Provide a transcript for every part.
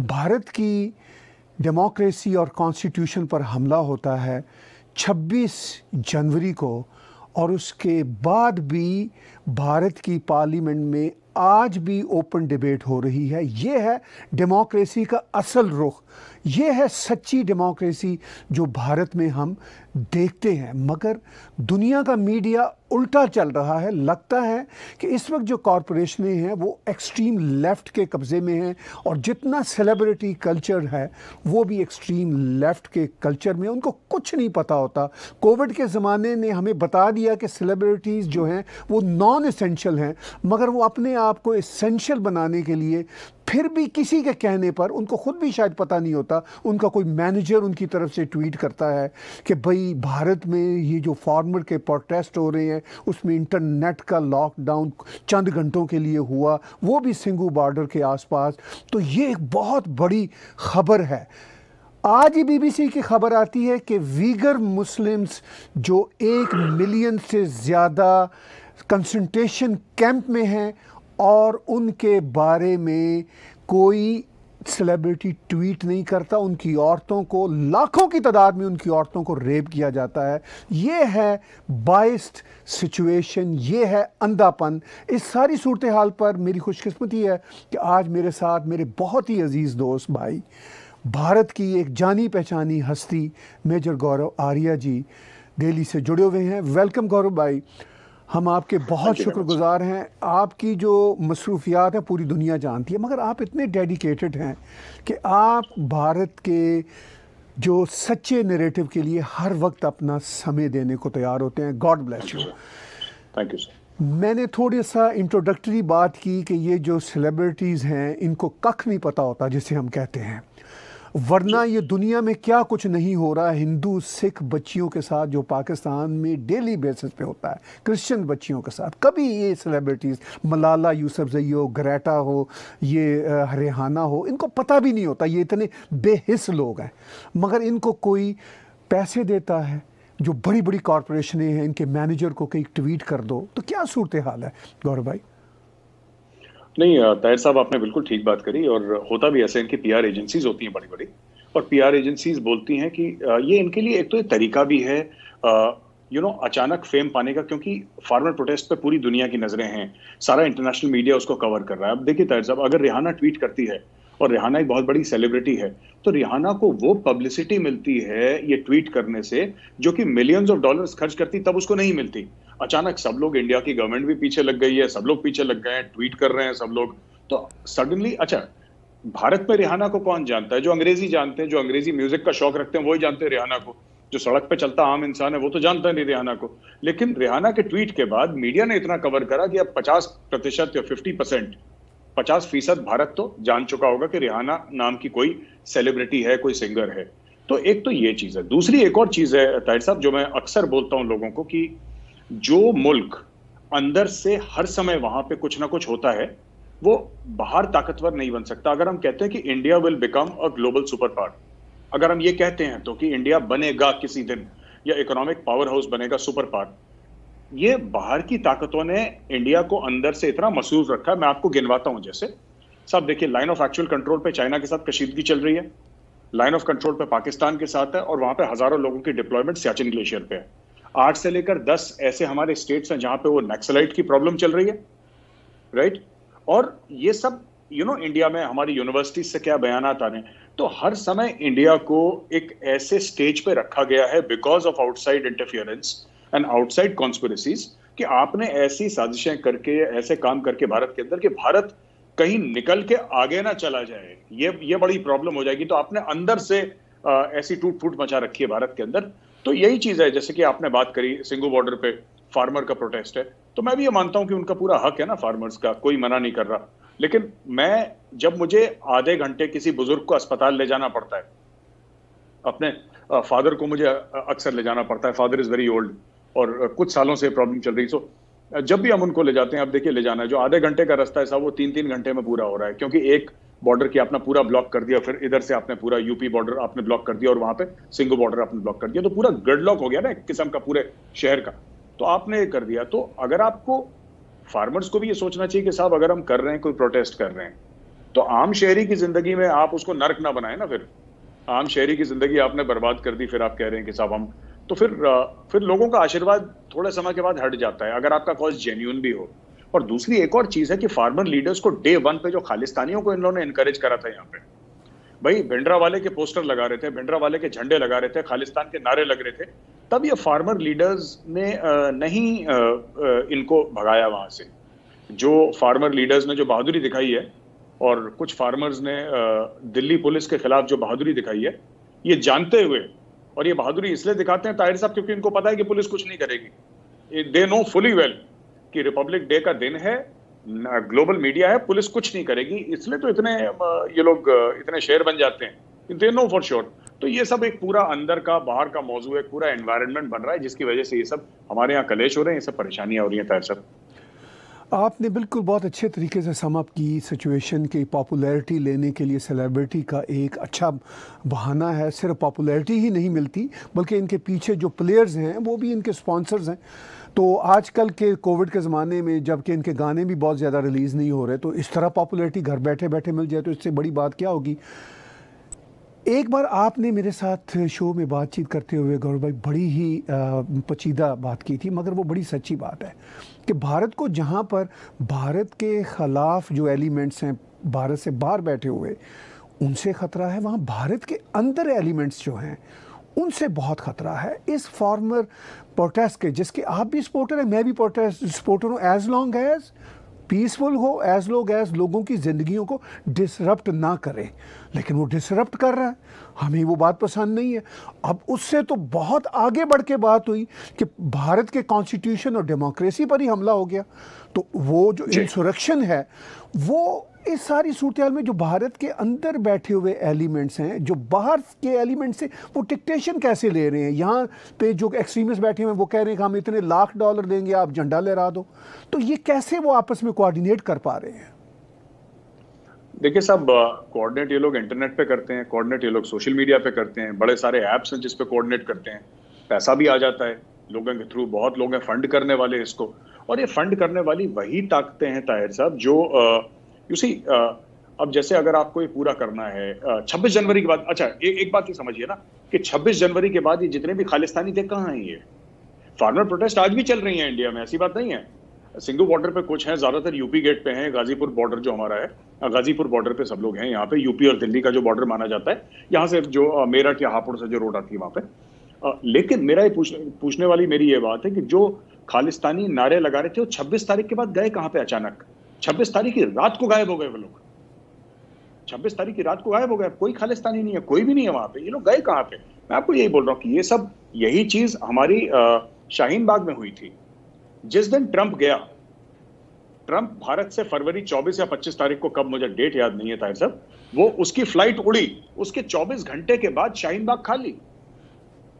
भारत की डेमोक्रेसी और कॉन्स्टिट्यूशन पर हमला होता है 26 जनवरी को और उसके बाद भी भारत की पार्लियामेंट में आज भी ओपन डिबेट हो रही है ये है डेमोक्रेसी का असल रुख ये है सच्ची डेमोक्रेसी जो भारत में हम देखते हैं मगर दुनिया का मीडिया उल्टा चल रहा है लगता है कि इस वक्त जो कॉरपोरेशनें हैं वो एक्सट्रीम लेफ्ट के कब्ज़े में हैं और जितना सेलिब्रिटी कल्चर है वो भी एक्सट्रीम लेफ्ट के कल्चर में उनको कुछ नहीं पता होता कोविड के ज़माने ने हमें बता दिया कि सेलिब्रिटीज़ जो हैं वो नॉन इसेंशियल हैं मगर वो अपने आप को इसेंशियल बनाने के लिए फिर भी किसी के कहने पर उनको खुद भी शायद पता नहीं होता था उनका कोई मैनेजर उनकी तरफ से ट्वीट करता है कि भाई भारत में ये जो फार्मर के प्रोटेस्ट हो रहे हैं उसमें इंटरनेट का लॉकडाउन चंद घंटों के लिए हुआ वो भी सिंगू बॉर्डर के आसपास तो ये एक बहुत बड़ी खबर है आज ही बीबीसी की खबर आती है कि वीगर मुस्लिम्स जो एक मिलियन से ज़्यादा कंसंट्रेशन कैंप में हैं और उनके बारे में कोई सेलिब्रिटी ट्वीट नहीं करता उनकी औरतों को लाखों की तादाद में उनकी औरतों को रेप किया जाता है ये है बाइस्ड सिचुएशन ये है अंधापन इस सारी सूरत हाल पर मेरी खुशकस्मती है कि आज मेरे साथ मेरे बहुत ही अजीज़ दोस्त भाई भारत की एक जानी पहचानी हस्ती मेजर गौरव आर्या जी दिल्ली से जुड़े हुए हैं वेलकम गौरव भाई हम आपके बहुत शुक्रगुजार हैं आपकी जो मसरूफियात है पूरी दुनिया जानती है मगर आप इतने डेडिकेटेड हैं कि आप भारत के जो सच्चे नरेटिव के लिए हर वक्त अपना समय देने को तैयार होते हैं god bless you thank you sir मैंने थोड़ी सा इंट्रोडक्टरी बात की कि ये जो सेलिब्रिटीज़ हैं इनको कख नहीं पता होता जिसे हम कहते हैं वरना ये दुनिया में क्या कुछ नहीं हो रहा है हिंदू सिख बच्चियों के साथ जो पाकिस्तान में डेली बेसिस पे होता है क्रिश्चियन बच्चियों के साथ कभी ये सेलिब्रिटीज़ मलाला जई हो ग्रेटा हो ये हरियाणा हो इनको पता भी नहीं होता ये इतने बेहिस लोग हैं मगर इनको कोई पैसे देता है जो बड़ी बड़ी कॉरपोरेशनें हैं इनके मैनेजर को कहीं ट्वीट कर दो तो क्या सूरत हाल है गौरव भाई नहीं ताहिर साहब आपने बिल्कुल ठीक बात करी और होता भी ऐसे इनकी पीआर एजेंसीज होती हैं बड़ी बड़ी और पीआर एजेंसीज बोलती हैं कि ये इनके लिए एक तो एक तरीका भी है यू नो अचानक फेम पाने का क्योंकि फार्मर प्रोटेस्ट पर पूरी दुनिया की नजरें हैं सारा इंटरनेशनल मीडिया उसको कवर कर रहा है अब देखिए ताहिर साहब अगर रिहाना ट्वीट करती है और रिहाना एक बहुत बड़ी सेलिब्रिटी है तो रिहाना को वो पब्लिसिटी मिलती है ये ट्वीट करने से जो कि मिलियंस ऑफ डॉलर्स खर्च करती तब उसको नहीं मिलती अचानक सब लोग इंडिया की गवर्नमेंट भी पीछे लग गई है सब लोग पीछे लग गए हैं ट्वीट कर रहे हैं सब लोग तो सडनली अच्छा भारत में रिहाना को कौन जानता है जो अंग्रेजी जानते हैं जो अंग्रेजी म्यूजिक का शौक रखते हैं वही जानते हैं रिहाना को जो सड़क पे चलता आम इंसान है वो तो जानता नहीं रिहाना को लेकिन रिहाना के ट्वीट के बाद मीडिया ने इतना कवर करा कि अब पचास प्रतिशत या फिफ्टी परसेंट पचास फीसद भारत तो जान चुका होगा कि रिहाना नाम की कोई सेलिब्रिटी है कोई सिंगर है तो एक तो ये चीज है दूसरी एक और चीज है ताहिर साहब जो मैं अक्सर बोलता हूँ लोगों को कि जो मुल्क अंदर से हर समय वहां पे कुछ ना कुछ होता है वो बाहर ताकतवर नहीं बन सकता अगर हम कहते हैं कि India will become a global super power अगर हम ये कहते हैं तो कि इंडिया बनेगा किसी दिन या इकोनॉमिक पावर हाउस बनेगा सुपर पावर ये बाहर की ताकतों ने इंडिया को अंदर से इतना महसूस रखा है मैं आपको गिनवाता हूं जैसे सब देखिए लाइन ऑफ एक्चुअल कंट्रोल पे चाइना के साथ कशीदगी चल रही है लाइन ऑफ कंट्रोल पे पाकिस्तान के साथ है और वहां पे हजारों लोगों की डिप्लॉयमेंट सियाचिन ग्लेशियर पे है आठ से लेकर दस ऐसे हमारे स्टेट्स हैं जहां पे वो नक्सलाइट की प्रॉब्लम चल रही है राइट और ये सब you you know know, India में हमारी यूनिवर्सिटीज से क्या बयान आ रहे तो हर समय इंडिया को एक ऐसे स्टेज पे रखा गया है because of outside interference and outside conspiracies कि आपने ऐसी साजिशें करके ऐसे काम करके भारत के अंदर कि भारत कहीं निकल के आगे ना चला जाए ये ये बड़ी प्रॉब्लम हो जाएगी तो आपने अंदर से आ, ऐसी टूट फूट मचा रखी है भारत के अंदर तो यही चीज़ है जैसे कि आपने बात करी सिंगू बॉर्डर पे फार्मर का प्रोटेस्ट है तो मैं भी ये मानता हूं कि उनका पूरा हक है ना फार्मर्स का कोई मना नहीं कर रहा लेकिन मैं जब मुझे आधे घंटे किसी बुजुर्ग को अस्पताल ले जाना पड़ता है अपने फादर को मुझे अक्सर ले जाना पड़ता है फादर इज़ वेरी ओल्ड और कुछ सालों से प्रॉब्लम चल रही सो जब भी हम उनको ले जाते हैं अब देखिए ले जाना है जो आधे घंटे का रास्ता है साहब वो तीन तीन घंटे में पूरा हो रहा है क्योंकि एक बॉर्डर की आपने पूरा ब्लॉक कर दिया फिर इधर से आपने पूरा यूपी बॉर्डर आपने ब्लॉक कर दिया और वहां पे सिंगू बॉर्डर आपने ब्लॉक कर दिया तो पूरा गडलॉक हो गया ना एक किस्म का पूरे शहर का तो आपने कर दिया तो अगर आपको फार्मर्स को भी ये सोचना चाहिए कि साहब अगर हम कर रहे हैं कोई प्रोटेस्ट कर रहे हैं तो आम शहरी की जिंदगी में आप उसको नर्क ना बनाए ना फिर आम शहरी की जिंदगी आपने बर्बाद कर दी फिर आप कह रहे हैं कि साहब हम तो फिर फिर लोगों का आशीर्वाद थोड़े समय के बाद हट जाता है अगर आपका कॉज जेन्यून भी हो और दूसरी एक और चीज है कि फार्मर लीडर्स को डे वन पे जो खालिस्तानियों को इन्होंने इनकरेज करा था यहाँ पे भाई भिंडरा वाले के पोस्टर लगा रहे थे भिंडरा वाले के झंडे लगा रहे थे खालिस्तान के नारे लग रहे थे तब ये फार्मर लीडर्स ने नहीं इनको भगाया वहां से जो फार्मर लीडर्स ने जो बहादुरी दिखाई है और कुछ फार्मर्स ने दिल्ली पुलिस के खिलाफ जो बहादुरी दिखाई है ये जानते हुए और ये बहादुरी इसलिए दिखाते हैं ताहिर साहब क्योंकि इनको पता है कि पुलिस कुछ नहीं करेगी दे नो फुली वेल कि रिपब्लिक डे का दिन है ग्लोबल मीडिया है पुलिस कुछ नहीं करेगी इसलिए तो इतने ये लोग इतने शेयर बन जाते हैं दे नो फॉर श्योर तो ये सब एक पूरा अंदर का बाहर का मौजू है पूरा एनवायरनमेंट बन रहा है जिसकी वजह से ये सब हमारे यहाँ कलेश हो रहे हैं ये सब परेशानियाँ हो रही हैं तहर सर आपने बिल्कुल बहुत अच्छे तरीके से समअप की सिचुएशन की पॉपुलैरिटी लेने के लिए सेलिब्रिटी का एक अच्छा बहाना है सिर्फ पॉपुलैरिटी ही नहीं मिलती बल्कि इनके पीछे जो प्लेयर्स हैं वो भी इनके स्पॉन्सर्स हैं तो आजकल के कोविड के ज़माने में जबकि इनके गाने भी बहुत ज़्यादा रिलीज़ नहीं हो रहे तो इस तरह पॉपुलैरिटी घर बैठे बैठे मिल जाए तो इससे बड़ी बात क्या होगी एक बार आपने मेरे साथ शो में बातचीत करते हुए गौरव भाई बड़ी ही पचीदा बात की थी मगर वो बड़ी सच्ची बात है कि भारत को जहाँ पर भारत के ख़िलाफ़ जो एलिमेंट्स हैं भारत से बाहर बैठे हुए उनसे ख़तरा है वहाँ भारत के अंदर एलिमेंट्स जो हैं उनसे बहुत खतरा है इस फॉर्मर प्रोटेस्ट के जिसके आप भी सपोर्टर हैं मैं भी प्रोटेस्ट सपोर्टर हूँ एज लॉन्ग एज पीसफुल हो एज लोग एज लोगों की ज़िंदगियों को डिसरप्ट ना करें लेकिन वो डिसरप्ट कर रहे हैं हमें वो बात पसंद नहीं है अब उससे तो बहुत आगे बढ़ के बात हुई कि भारत के कॉन्स्टिट्यूशन और डेमोक्रेसी पर ही हमला हो गया तो वो जो इंसुरक्शन है वो इस सारी सूरत में जो भारत के अंदर बैठे हुए एलिमेंट्स हैं जो बाहर के एलिमेंट्स हैं वो डिक्टेशन कैसे ले रहे हैं यहाँ पे जो एक्सट्रीमिस्ट बैठे हुए हैं वो कह रहे हैं कि हम इतने लाख डॉलर देंगे आप झंडा लहरा दो तो ये कैसे वो आपस में कोऑर्डिनेट कर पा रहे हैं देखिए सब कोऑर्डिनेट ये लोग इंटरनेट पे करते हैं कोऑर्डिनेट ये लोग सोशल मीडिया पे करते हैं बड़े सारे ऐप्स हैं जिसपे पे कोऑर्डिनेट करते हैं पैसा भी आ जाता है लोगों के थ्रू बहुत लोग हैं फंड करने वाले इसको और ये फंड करने वाली वही ताकतें हैं ताहिर साहब जो आ, यू सी uh, अब जैसे अगर आपको ये पूरा करना है uh, छब्बीस जनवरी के बाद अच्छा ए, एक बात ये समझिए ना कि छब्बीस जनवरी के बाद ये जितने भी खालिस्तानी थे कहाँ हैं ये फार्मर प्रोटेस्ट आज भी चल रही है इंडिया में ऐसी बात नहीं है सिंगू बॉर्डर पे कुछ हैं ज्यादातर यूपी गेट पे हैं गाजीपुर बॉर्डर जो हमारा है uh, गाजीपुर बॉर्डर पे सब लोग हैं यहाँ पे यूपी और दिल्ली का जो बॉर्डर माना जाता है यहाँ से जो मेरठ या हापुड़ से जो रोड आती है वहाँ पे लेकिन मेरा ये पूछ, पूछने वाली मेरी ये बात है कि जो खालिस्तानी नारे लगा रहे थे वो छब्बीस तारीख के बाद गए कहाँ पे अचानक छब्बीस तारीख की रात को गायब हो गए वो लोग छब्बीस तारीख की रात को गायब हो गए कोई खालिस्तानी नहीं है कोई भी नहीं है वहां पे ये लोग गए कहाँ पे मैं आपको यही बोल रहा हूँ कि ये सब यही चीज हमारी शाहीन बाग में हुई थी जिस दिन ट्रंप गया ट्रंप भारत से फरवरी 24 या 25 तारीख को कब मुझे डेट याद नहीं है ताहिर साहब वो उसकी फ्लाइट उड़ी उसके 24 घंटे के बाद शाहीन बाग खाली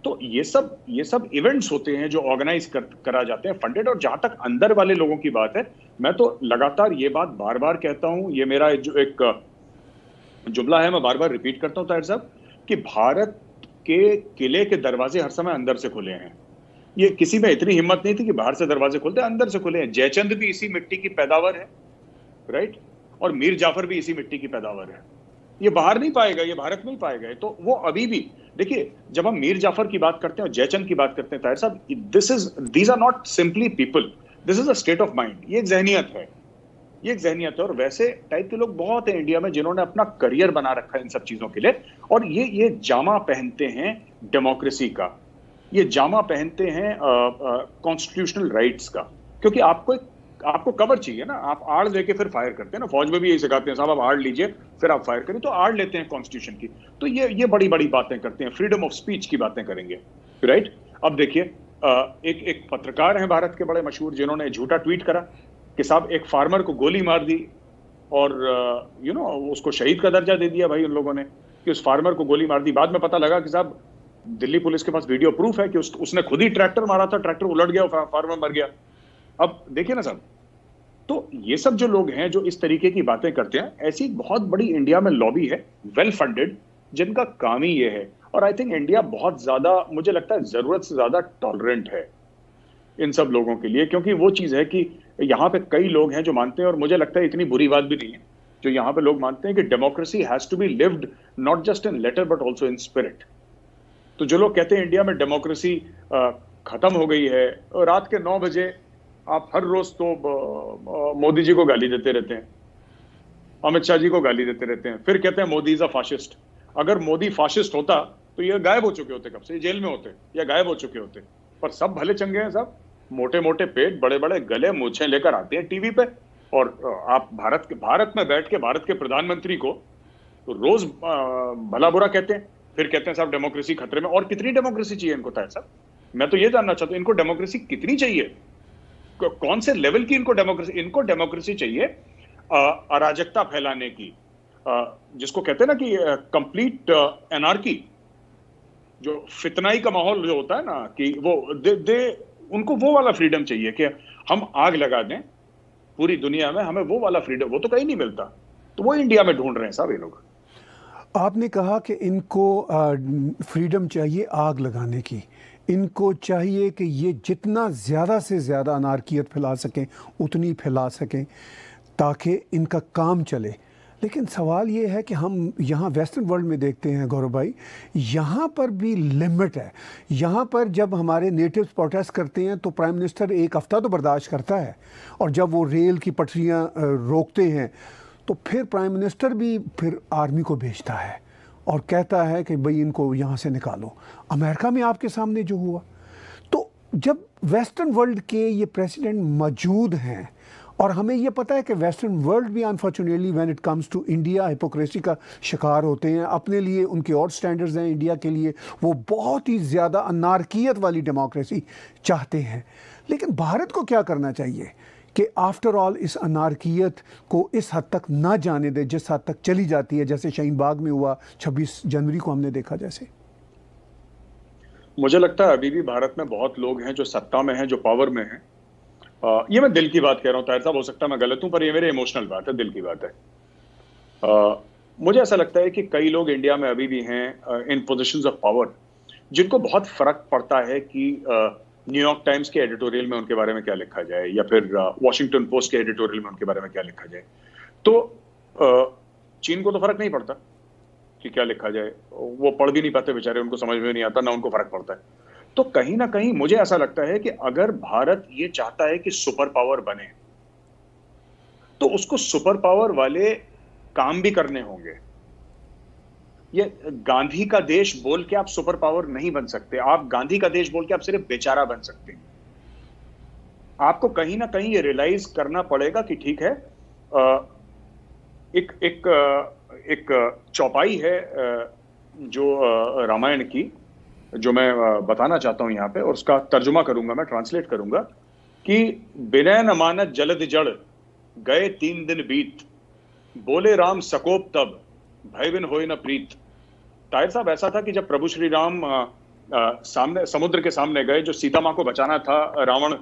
तो ये सब ये सब इवेंट्स होते हैं जो ऑर्गेनाइज कर, करा जाते हैं फंडेड और जहां तक अंदर वाले लोगों की बात है मैं तो लगातार ये बात बार बार कहता हूं ये मेरा जो एक जुमला है मैं बार बार रिपीट करता हूं ताहिर साहब कि भारत के किले के दरवाजे हर समय अंदर से खुले हैं ये किसी में इतनी हिम्मत नहीं थी कि बाहर से दरवाजे खुलते अंदर से खुले हैं जयचंद भी इसी मिट्टी की पैदावार है राइट और मीर जाफर भी इसी मिट्टी की पैदावार है ये बाहर नहीं पाए गए ये भारत में ही पाए गए तो वो अभी भी देखिए जब हम मीर जाफर की बात करते हैं और जयचंद की बात करते हैं ताहिर साहब this is these are not simply people this is a state of mind ये एक जहनीत है ये एक जहनीत है और वैसे टाइप के लोग बहुत हैं इंडिया में जिन्होंने अपना करियर बना रखा है इन सब चीजों के लिए और ये ये जामा पहनते हैं डेमोक्रेसी का ये जामा पहनते हैं कॉन्स्टिट्यूशनल राइट्स का क्योंकि आपको एक आपको कवर चाहिए ना आप आड़ लेके फिर फायर करते हैं ना फौज में भी यही सिखाते हैं साहब आप आड़ लीजिए फिर आप फायर करें तो आड़ लेते हैं कॉन्स्टिट्यूशन की तो ये ये बड़ी बड़ी बातें करते हैं फ्रीडम ऑफ स्पीच की बातें करेंगे राइट अब देखिए एक एक पत्रकार हैं भारत के बड़े मशहूर जिन्होंने झूठा ट्वीट करा कि साहब एक फार्मर को गोली मार दी और यू नो उसको शहीद का दर्जा दे दिया भाई उन लोगों ने कि उस फार्मर को गोली मार दी बाद में पता लगा कि साहब दिल्ली पुलिस के पास वीडियो प्रूफ है कि उस, उसने खुद ही ट्रैक्टर मारा था ट्रैक्टर उलट गया फार्मर मर गया अब देखिए ना साहब तो ये सब जो लोग हैं जो इस तरीके की बातें करते हैं ऐसी बहुत बड़ी इंडिया में लॉबी है वेल फंडेड जिनका काम ही ये है और आई थिंक इंडिया बहुत ज्यादा मुझे लगता है जरूरत से ज्यादा टॉलरेंट है इन सब लोगों के लिए क्योंकि वो चीज है कि यहाँ पे कई लोग हैं जो मानते हैं और मुझे लगता है इतनी बुरी बात भी नहीं है जो यहाँ पे लोग मानते हैं कि democracy has to be lived not just in letter but also in spirit तो जो लोग कहते हैं इंडिया में डेमोक्रेसी खत्म हो गई है रात के नौ बजे आप हर रोज तो मोदी जी को गाली देते रहते हैं अमित शाह जी को गाली देते रहते हैं फिर कहते हैं मोदी इज अ फासिस्ट अगर मोदी फासिस्ट होता तो ये गायब हो चुके होते कब से जेल में होते या गायब हो चुके होते पर सब भले चंगे हैं साहब मोटे मोटे पेट बड़े बड़े गले मूछे लेकर आते हैं टीवी पे और आप भारत के भारत में बैठ के भारत के प्रधानमंत्री को तो रोज भला बुरा कहते हैं फिर कहते हैं साहब डेमोक्रेसी खतरे में और कितनी डेमोक्रेसी चाहिए इनको तय साहब मैं तो ये जानना चाहता हूँ इनको डेमोक्रेसी कितनी चाहिए कौन से लेवल की इनको डेमोक्रेसी इनको डेमोक्रेसी चाहिए अराजकता फैलाने की जिसको कहते हैं ना कि कंप्लीट एनआरकी जो फितनाई का माहौल जो होता है ना कि वो दे, दे उनको वो वाला फ्रीडम चाहिए कि हम आग लगा दें पूरी दुनिया में हमें वो वाला फ्रीडम वो तो कहीं नहीं मिलता तो वो इंडिया में ढूंढ रहे हैं ये लोग आपने कहा कि इनको फ्रीडम चाहिए आग लगाने की इनको चाहिए कि ये जितना ज़्यादा से ज़्यादा अनारकियत फैला सकें उतनी फैला सकें ताकि इनका काम चले लेकिन सवाल ये है कि हम यहाँ वेस्टर्न वर्ल्ड में देखते हैं गौरव भाई यहाँ पर भी लिमिट है यहाँ पर जब हमारे नेटिव्स प्रोटेस्ट करते हैं तो प्राइम मिनिस्टर एक हफ़्ता तो बर्दाश्त करता है और जब वो रेल की पटरियाँ रोकते हैं तो फिर प्राइम मिनिस्टर भी फिर आर्मी को भेजता है और कहता है कि भाई इनको यहाँ से निकालो अमेरिका में आपके सामने जो हुआ तो जब वेस्टर्न वर्ल्ड के ये प्रेसिडेंट मौजूद हैं और हमें यह पता है कि वेस्टर्न वर्ल्ड भी unfortunately when it comes to India hypocrisy का शिकार होते हैं अपने लिए उनके और स्टैंडर्ड्स हैं इंडिया के लिए वो बहुत ही ज़्यादा अनारकियत वाली डेमोक्रेसी चाहते हैं लेकिन भारत को क्या करना चाहिए कि आफ्टर ऑल इस अनारकियत को इस हद तक ना जाने दे जिस हद तक चली जाती है जैसे शहीन बाग में हुआ छब्बीस जनवरी को हमने देखा जैसे मुझे लगता है अभी भी भारत में बहुत लोग हैं जो सत्ता में हैं जो पावर में हैं ये मैं दिल की बात कह रहा हूँ ताहिर साहब हो सकता है मैं गलत हूँ पर ये मेरे इमोशनल बात है दिल की बात है आ, मुझे ऐसा लगता है कि कई लोग इंडिया में अभी भी हैं इन पोजिशन ऑफ पावर जिनको बहुत फर्क पड़ता है कि न्यूयॉर्क टाइम्स के एडिटोरियल में उनके बारे में क्या लिखा जाए या फिर वॉशिंगटन पोस्ट के एडिटोरियल में उनके बारे में क्या लिखा जाए तो आ, चीन को तो फर्क नहीं पड़ता कि क्या लिखा जाए वो पढ़ भी नहीं पाते बेचारे उनको समझ में नहीं आता ना उनको फर्क पड़ता है तो कहीं ना कहीं मुझे ऐसा लगता है कि अगर भारत ये चाहता है कि सुपर पावर बने तो उसको सुपर पावर वाले काम भी करने होंगे ये गांधी का देश बोल के आप सुपर पावर नहीं बन सकते आप गांधी का देश बोल के आप सिर्फ बेचारा बन सकते हैं आपको कहीं ना कहीं ये रियलाइज करना पड़ेगा कि ठीक है एक एक एक चौपाई है जो रामायण की जो मैं बताना चाहता हूं यहाँ पे और उसका तर्जुमा करूंगा मैं ट्रांसलेट करूंगा कि बिना अमानत जलद जड़ गए तीन दिन बीत बोले राम सकोप तब भय बिन हो न प्रीत तायर साहब ऐसा था कि जब प्रभु श्री राम आ, आ, सामने समुद्र के सामने गए जो सीता माँ को बचाना था रावण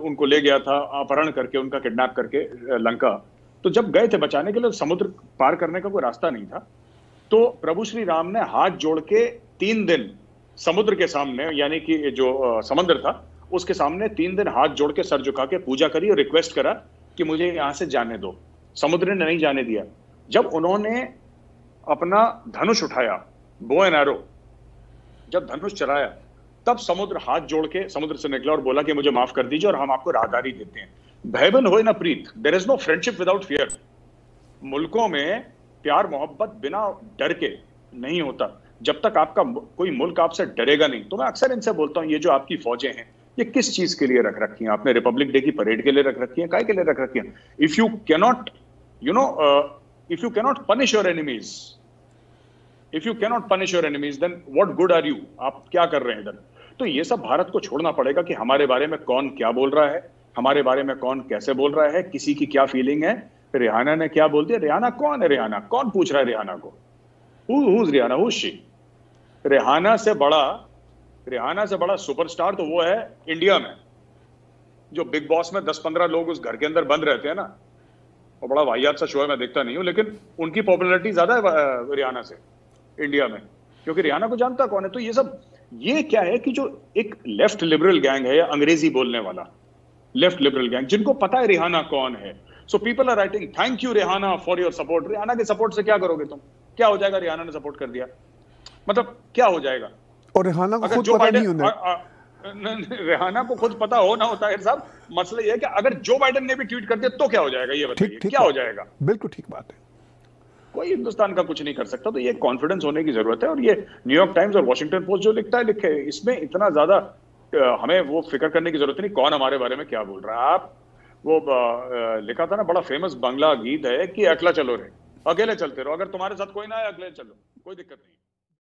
उनको ले गया था अपहरण करके उनका किडनैप करके लंका तो जब गए थे बचाने के लिए तो समुद्र पार करने का कोई रास्ता नहीं था तो प्रभु श्री राम ने हाथ जोड़ के तीन दिन समुद्र के सामने यानी कि जो समुद्र था उसके सामने तीन दिन हाथ जोड़ के सर झुका के पूजा करी और रिक्वेस्ट करा कि मुझे यहाँ से जाने दो समुद्र ने नहीं जाने दिया जब उन्होंने अपना धनुष उठाया बो एन एरो जब धनुष चलाया तब समुद्र हाथ जोड़ के समुद्र से निकला और बोला कि मुझे माफ कर दीजिए और हम आपको राहदारी देते हैं भयबन हो ना प्रीत there is no friendship without fear मुल्कों में प्यार मोहब्बत बिना डर के नहीं होता जब तक आपका कोई मुल्क आपसे डरेगा नहीं तो मैं अक्सर इनसे बोलता हूँ ये जो आपकी फौजें हैं ये किस चीज के लिए रख रखी हैं आपने रिपब्लिक डे की परेड के लिए रख रखी है काय के लिए रख रखी है if you cannot you know if you cannot punish your enemies if you cannot punish your enemies then what good are you आप क्या कर रहे हैं इधर तो ये सब भारत को छोड़ना पड़ेगा कि हमारे बारे में कौन क्या बोल रहा है हमारे बारे में कौन कैसे बोल रहा है किसी की क्या फीलिंग है रिहाना ने क्या बोल दिया रिहाना कौन है रिहाना कौन पूछ रहा है रिहाना को हु रिहाना शी रिहाना से बड़ा रिहाना से बड़ा सुपरस्टार तो वो है इंडिया में जो बिग बॉस में दस पंद्रह लोग उस घर के अंदर बंद रहते हैं ना और बड़ा वाहियात सा शो है मैं देखता नहीं हूँ लेकिन उनकी पॉपुलरिटी ज्यादा है रिहाना से इंडिया में क्योंकि रिहाना को जानता कौन है तो ये सब ये क्या है कि जो एक लेफ्ट लिबरल गैंग है या अंग्रेजी बोलने वाला लेफ्ट लिबरल गैंग जिनको पता है रिहाना कौन है so people are writing thank you Rihanna for your support Rihanna के सपोर्ट से क्या करोगे तुम क्या हो जाएगा रिहाना ने सपोर्ट कर दिया मतलब क्या हो जाएगा और रेहाना को खुद पता नहीं होना रेहाना को खुद पता हो ना होता है साहब मसला यह है कि अगर जो बाइडन ने भी ट्वीट कर दिया तो क्या हो जाएगा ये बताइए क्या हो जाएगा बिल्कुल ठीक बात है कोई हिंदुस्तान का कुछ नहीं कर सकता तो ये कॉन्फिडेंस होने की जरूरत है और ये न्यूयॉर्क टाइम्स और वॉशिंगटन पोस्ट जो लिखता है लिखे इसमें इतना ज्यादा हमें वो फिक्र करने की जरूरत नहीं कौन हमारे बारे में क्या बोल रहा है आप वो लिखा था ना बड़ा फेमस बंगला गीत है कि अकेला चलो रे अकेले चलते रहो अगर तुम्हारे साथ कोई ना आए अकेले चलो कोई दिक्कत नहीं